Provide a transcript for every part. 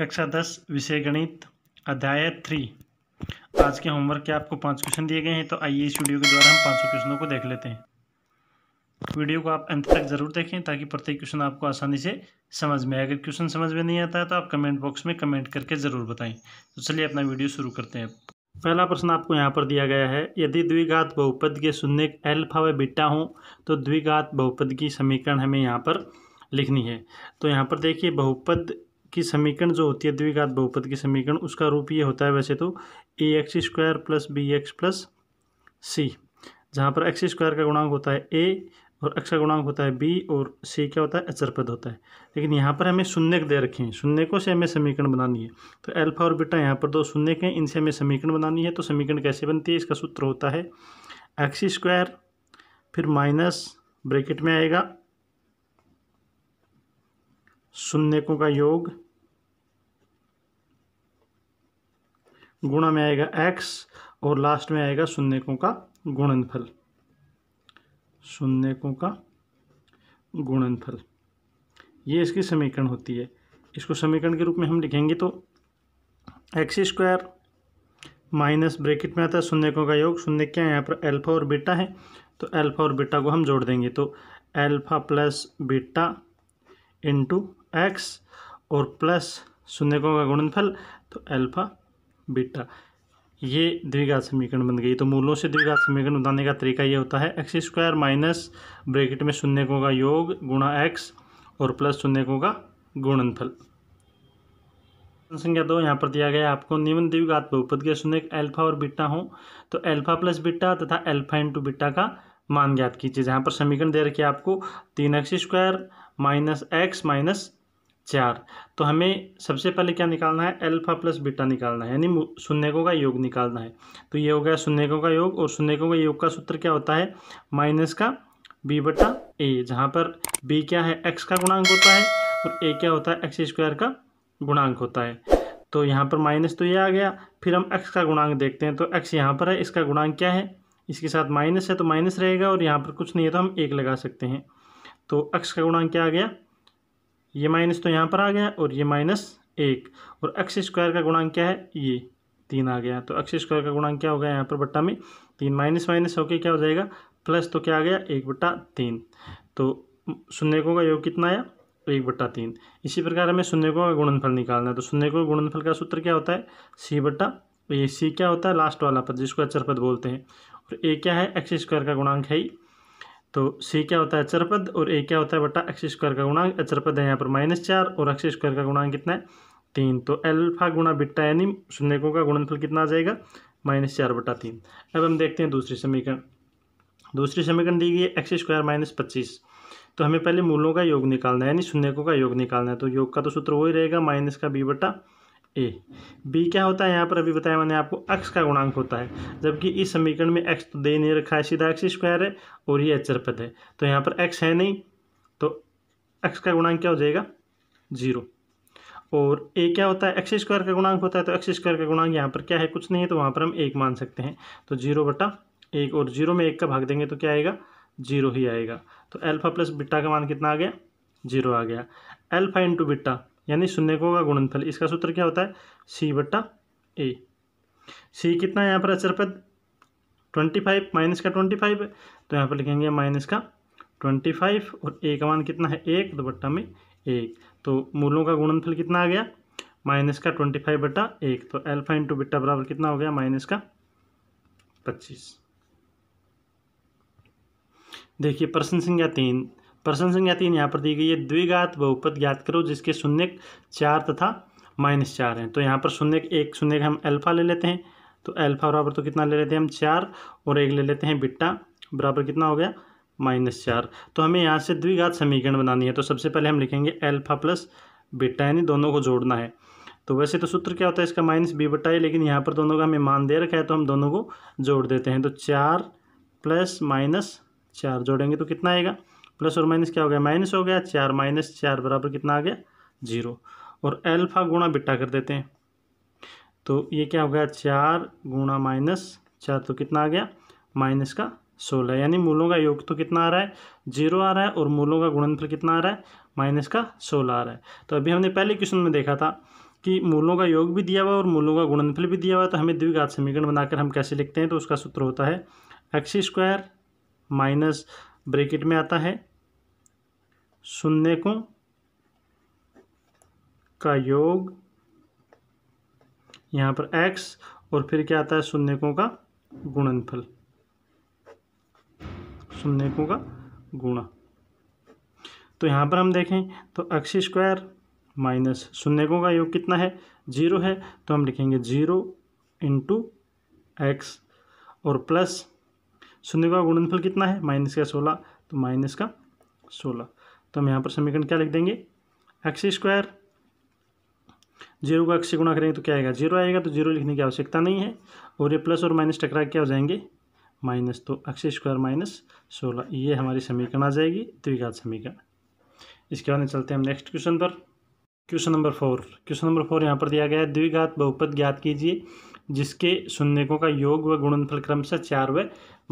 कक्षा दस विषय गणित अध्याय थ्री आज के होमवर्क के आपको पांच क्वेश्चन दिए गए हैं तो आइए इस वीडियो के द्वारा हम पांचों क्वेश्चनों को देख लेते हैं वीडियो को आप अंत तक जरूर देखें ताकि प्रत्येक क्वेश्चन आपको आसानी से समझ में आए अगर क्वेश्चन समझ में नहीं आता है तो आप कमेंट बॉक्स में कमेंट करके ज़रूर बताएं तो चलिए अपना वीडियो शुरू करते हैं पहला प्रश्न आपको यहाँ पर दिया गया है यदि द्विघात बहुपद के शून्य एल्फा व बिट्टा हों तो द्विघात बहुपद की समीकरण हमें यहाँ पर लिखनी है तो यहाँ पर देखिए बहुपद की समीकरण जो होती है द्विघात बहुपद की समीकरण उसका रूप ये होता है वैसे तो A X square plus B X plus C जहाँ पर एक्स स्क्वायर का गुणांक होता है ए और एक्स का गुणांक होता है बी और सी क्या होता है अचर पद होता है लेकिन यहाँ पर हमें शून्य दे रखे हैं शून्यकों से हमें समीकरण बनानी है तो एल्फा और बीटा यहाँ पर दो शून्य हैं इनसे हमें समीकरण बनानी है तो समीकरण कैसे बनती है इसका सूत्र होता है एक्स स्क्वायर फिर माइनस ब्रैकेट में आएगा शून्यकों का योग गुणा में आएगा एक्स और लास्ट में आएगा शून्यकों का गुणनफल शून्यकों का गुणनफल ये इसकी समीकरण होती है इसको समीकरण के रूप में हम लिखेंगे तो एक्स स्क्वायर माइनस ब्रैकेट में आता है शून्यकों का योग शून्य क्या है यहाँ पर अल्फा और बीटा है तो अल्फा और बीटा को हम जोड़ देंगे तो alpha plus beta into X और प्लस शून्यकों का गुणनफल तो अल्फा बीटा ये द्विघात समीकरण बन गई तो मूलों से द्विघात समीकरण बताने का तरीका ये होता है एक्स स्क्वायर माइनस ब्रैकेट में शून्यकों का योग गुणा एक्स और प्लस शून्यकों का गुणनफल संख्या दो यहाँ पर दिया गया आपको निम्न द्विघात बहुपद के शून्य अल्फा और बीटा हो तो अल्फा प्लस बीटा तथा अल्फा इंटू बीटा का मान ज्ञात कीजिए जहाँ पर समीकरण दे रखिए आपको तीन X square minus X minus चार तो हमें सबसे पहले क्या निकालना है अल्फा प्लस बीटा निकालना है यानी शून्यकों का योग निकालना है तो ये हो गया शून्यकों का योग और शून्यकों का योग का सूत्र क्या होता है माइनस का बी बटा ए जहाँ पर बी क्या है एक्स का गुणांक होता है और ए क्या होता है एक्स स्क्वायर का गुणांक होता है तो यहाँ पर माइनस तो ये आ गया फिर हम एक्स का गुणांक देखते हैं तो एक्स यहाँ पर है इसका गुणांक क्या है इसके साथ माइनस है तो माइनस रहेगा और यहाँ पर कुछ नहीं है तो हम एक लगा सकते हैं तो एक्स का गुणांक क्या आ गया ये माइनस तो यहाँ पर आ गया और ये माइनस एक और एक्स स्क्वायर का गुणांक क्या है ये तीन आ गया तो एक्स स्क्वायर का गुणांक क्या हो गया यहाँ पर बट्टा में तीन माइनस माइनस होके क्या हो जाएगा प्लस तो क्या आ गया एक बट्टा तीन तो शून्यकों का योग कितना आया एक बट्टा तीन इसी प्रकार हमें शून्यकों का गुणनफल निकालना है तो शून्य को गुणनफल का सूत्र क्या होता है सी बट्टा ये सी क्या होता है लास्ट वाला पद जिसको अचर पद बोलते हैं और ए क्या है एक्स स्क्वायर का गुणांक है ही तो सी क्या होता है अचरपद और ए क्या होता है बटा एक्स स्क्वायर का गुणांक अचरपद है यहाँ पर माइनस चार और एक्स स्क्वायर का गुणांक कितना है तीन तो एल्फा गुणा बिट्टा यानी शून्यकों का गुणनफल कितना आ जाएगा माइनस चार बटा तीन अब हम देखते हैं दूसरी समीकरण दूसरी समीकरण दी गई है एक्स स्क्वायर माइनस पच्चीस तो हमें पहले मूलों का योग निकालना है यानी शून्यकों का योग निकालना है तो योग का तो सूत्र वही रहेगा माइनस का बी बटा ए बी क्या होता है यहाँ पर अभी बताया मैंने आपको एक्स का गुणांक होता है जबकि इस समीकरण में एक्स तो दे नहीं रखा है सीधा एक्स स्क्वायर है और ये अचर पद है तो यहाँ पर एक्स है नहीं तो एक्स का गुणांक क्या हो जाएगा जीरो और ए क्या होता है एक्स स्क्वायर का गुणांक होता है तो एक्स स्क्वायर का गुणांक यहाँ पर क्या है कुछ नहीं है तो वहाँ पर हम एक मान सकते हैं तो जीरो बटा एक और जीरो में एक का भाग देंगे तो क्या आएगा जीरो ही आएगा तो एल्फा प्लस बिट्टा का मान कितना आ गया जीरो आ गया एल्फा इंटू बिट्टा यानी शून्यकों का गुणनफल इसका सूत्र क्या होता है सी बट्टा ए सी कितना है यहाँ पर अचर पद ट्वेंटी फाइव माइनस का ट्वेंटी फाइव तो यहाँ पर लिखेंगे माइनस का ट्वेंटी फाइव और ए का मान कितना है एक तो बट्टा में एक तो मूलों का गुणनफल कितना आ गया माइनस का ट्वेंटी फाइव बट्टा एक तो एल्फा इंटू बिट्टा बराबर कितना हो गया माइनस का पच्चीस देखिए प्रश्न संख्या तीन प्रश्न संख्या तीन यहाँ पर दी गई है द्विघात बहुपद ज्ञात करो जिसके शून्य चार तथा माइनस चार हैं तो यहाँ पर शून्य एक शून्य हम अल्फा ले लेते हैं तो अल्फा बराबर तो कितना ले लेते हैं हम चार और एक ले लेते हैं बिट्टा बराबर कितना हो गया माइनस चार तो हमें यहाँ से द्विघात समीकरण बनानी है तो सबसे पहले हम लिखेंगे अल्फा प्लस बिट्टा यानी दोनों को जोड़ना है तो वैसे तो सूत्र क्या होता है इसका माइनस बी बटा है लेकिन यहाँ पर दोनों का हमें मान दे रखा है तो हम दोनों को जोड़ देते हैं तो चार प्लस माइनस चार जोड़ेंगे तो कितना आएगा प्लस और माइनस क्या हो गया माइनस हो गया चार माइनस चार बराबर कितना आ गया जीरो और एल्फा गुणा बिट्टा कर देते हैं तो ये क्या हो गया चार गुणा माइनस चार तो कितना आ गया माइनस का सोलह यानी मूलों का योग तो कितना आ रहा है जीरो आ रहा है और मूलों का गुणनफल कितना आ रहा है माइनस का सोलह आ रहा है तो अभी हमने पहले क्वेश्चन में देखा था कि मूलों का योग भी दिया हुआ और मूलों का गुणनफल भी दिया हुआ तो हमें द्विघात समीकरण बनाकर हम कैसे लिखते हैं तो उसका सूत्र होता है एक्स स्क्वायर माइनस ब्रेकेट में आता है सुनने को का योग यहाँ पर x और फिर क्या आता है को का गुणनफल को का गुणा तो यहाँ पर हम देखें तो एक्स स्क्वायर माइनस को का योग कितना है जीरो है तो हम लिखेंगे जीरो इंटू एक्स और प्लस सुन्नेकों का गुणनफल कितना है माइनस का सोलह तो माइनस का सोलह तो हम यहाँ पर समीकरण क्या लिख देंगे एक्स स्क्वायर जीरो का एक्स से गुणा करेंगे तो क्या आएगा जीरो आएगा तो जीरो लिखने की आवश्यकता नहीं है और ये प्लस और माइनस टकरा क्या हो जाएंगे माइनस तो एक्स स्क्वायर माइनस सोलह ये हमारी समीकरण आ जाएगी द्विघात समीकरण इसके बाद चलते हैं हम नेक्स्ट क्वेश्चन पर question number four question number four यहाँ पर दिया गया है द्विघात बहुपद ज्ञात कीजिए जिसके शून्यकों का योग व गुणनफल से चार व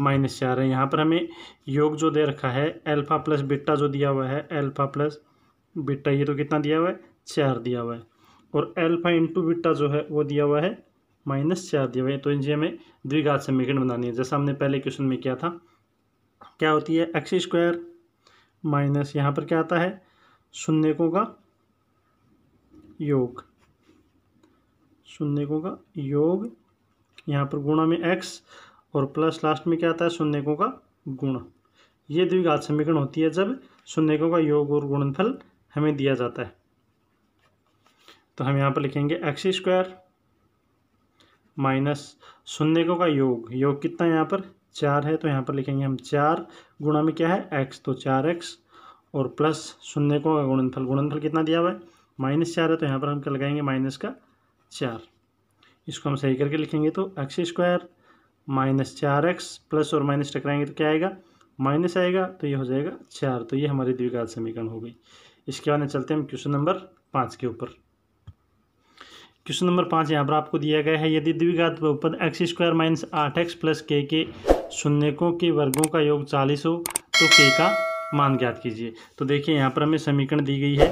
माइनस चार है यहाँ पर हमें योग जो दे रखा है अल्फा प्लस बीटा जो दिया हुआ है अल्फा प्लस बीटा ये तो कितना दिया हुआ है चार दिया हुआ है और अल्फा इंटू बीटा जो है वो दिया हुआ है माइनस चार दिया हुआ है तो इनसे हमें द्विघात समीकरण बनानी है जैसा हमने पहले क्वेश्चन में किया था क्या होती है एक्स स्क्वायर माइनस यहाँ पर क्या आता है शून्यकों का योग शून्य का योग यहाँ पर गुणा में एक्स और प्लस लास्ट में क्या आता है शून्यकों का गुण ये द्विघात समीकरण होती है जब शून्यकों का योग और गुणनफल हमें दिया जाता है तो हम यहाँ पर लिखेंगे एक्स स्क्वायर माइनस शून्यकों का योग योग कितना है यहाँ पर चार है तो यहाँ पर लिखेंगे हम चार गुणा में क्या है एक्स तो चार एक्स और प्लस शून्यकों का गुणनफल गुणनफल कितना दिया हुआ है माइनस चार है तो यहाँ पर हम क्या लगाएंगे माइनस का चार इसको हम सही करके लिखेंगे तो एक्स स्क्वायर माइनस चार एक्स प्लस और माइनस टकराएंगे तो क्या आएगा माइनस आएगा तो ये हो जाएगा चार तो ये हमारी द्विघात समीकरण हो गई इसके बाद चलते हैं हम क्वेश्चन नंबर पाँच के ऊपर क्वेश्चन नंबर पाँच यहाँ पर आपको दिया गया है यदि द्विघात बहुपद एक्स स्क्वायर माइनस आठ एक्स प्लस के के शून्यकों के वर्गों का योग चालीस हो तो के का मान ज्ञात कीजिए तो देखिए यहाँ पर हमें समीकरण दी गई है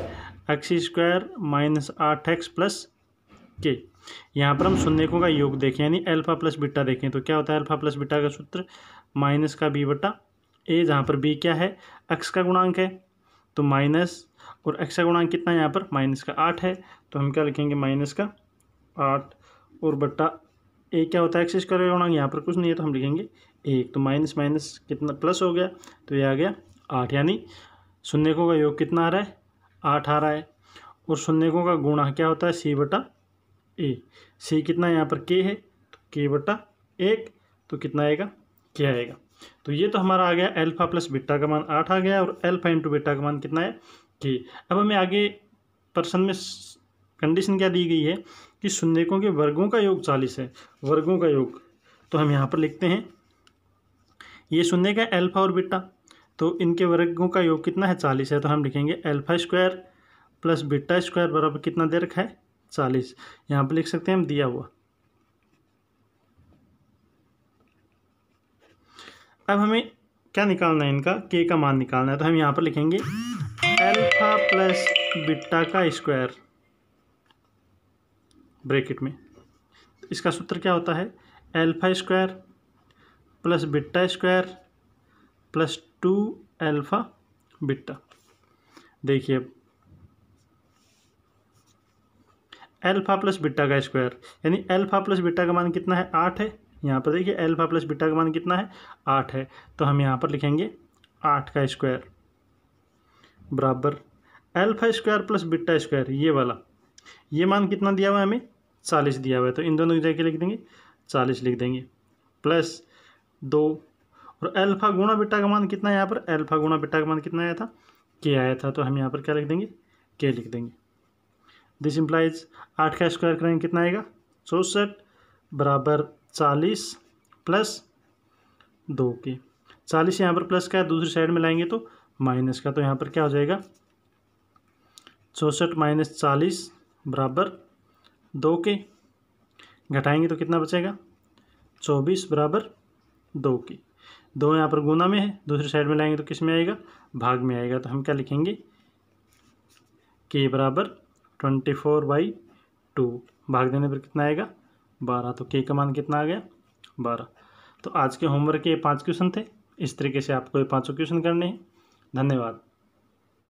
एक्स स्क्वायर माइनस आठ एक्स प्लस के यहाँ पर हम शून्यकों का योग देखें यानी अल्फा प्लस बिट्टा देखें तो क्या होता है अल्फा प्लस बिट्टा का सूत्र माइनस का बी बटा ए जहाँ पर बी क्या है एक्स का गुणांक है तो माइनस और एक्स का गुणांक कितना है यहाँ पर माइनस का आठ है तो हम क्या लिखेंगे माइनस का आठ और बट्टा ए क्या होता है एक्स स्क्वायर गुणांक यहाँ पर कुछ नहीं है तो हम लिखेंगे एक तो माइनस माइनस कितना प्लस हो गया तो ये आ गया आठ यानी शून्यकों का योग कितना आ रहा है आठ आ रहा है और शून्यकों का गुणा क्या होता है सी बटा ए सी कितना यहाँ पर के है तो के बटा एक तो कितना आएगा के आएगा तो ये तो हमारा आ गया एल्फा प्लस बिट्टा का मान आठ आ गया और एल्फा इंटू बिट्टा का मान कितना है के अब हमें आगे प्रश्न में कंडीशन क्या दी गई है कि शून्यकों के वर्गों का योग चालीस है वर्गों का योग तो हम यहाँ पर लिखते हैं ये शून्य का एल्फा और बिट्टा तो इनके वर्गों का योग कितना है चालीस है तो हम लिखेंगे alpha square plus beta square बराबर कितना दे रखा है चालीस यहाँ पर लिख सकते हैं हम दिया हुआ अब हमें क्या निकालना है इनका के का मान निकालना है तो हम यहाँ पर लिखेंगे अल्फा प्लस बिट्टा का स्क्वायर ब्रैकेट में तो इसका सूत्र क्या होता है alpha square plus beta square plus two alpha beta देखिए अब एल्फा प्लस बिट्टा का स्क्वायर यानी एल्फा प्लस बिट्टा का मान कितना है आठ है यहाँ पर देखिए एल्फा प्लस बिट्टा का मान कितना है आठ है तो हम यहाँ पर लिखेंगे आठ का स्क्वायर बराबर alpha square plus beta square ये वाला ये मान कितना दिया हुआ है हमें चालीस दिया हुआ है तो इन दोनों की जगह लिख देंगे चालीस लिख देंगे प्लस दो और एल्फा गुणा बिट्टा का मान कितना है यहाँ पर एल्फा गुणा बिट्टा का मान कितना आया था के आया था तो हम यहाँ पर क्या लिख देंगे के लिख देंगे दिस इम्प्लाइज आठ का स्क्वायर करेंगे कितना आएगा चौंसठ बराबर चालीस प्लस दो के चालीस यहाँ पर प्लस का है दूसरी साइड में लाएंगे तो माइनस का तो यहाँ पर क्या हो जाएगा चौंसठ माइनस चालीस बराबर दो के घटाएंगे तो कितना बचेगा चौबीस बराबर दो के दो यहाँ पर गुना में है दूसरी साइड में लाएंगे तो किस में आएगा भाग में आएगा तो हम क्या लिखेंगे के बराबर ट्वेंटी फोर बाई टू भाग देने पर कितना आएगा बारह तो के का मान कितना आ गया बारह तो आज के होमवर्क के ये पाँच क्वेश्चन थे इस तरीके से आपको ये पाँचों क्वेश्चन करने हैं धन्यवाद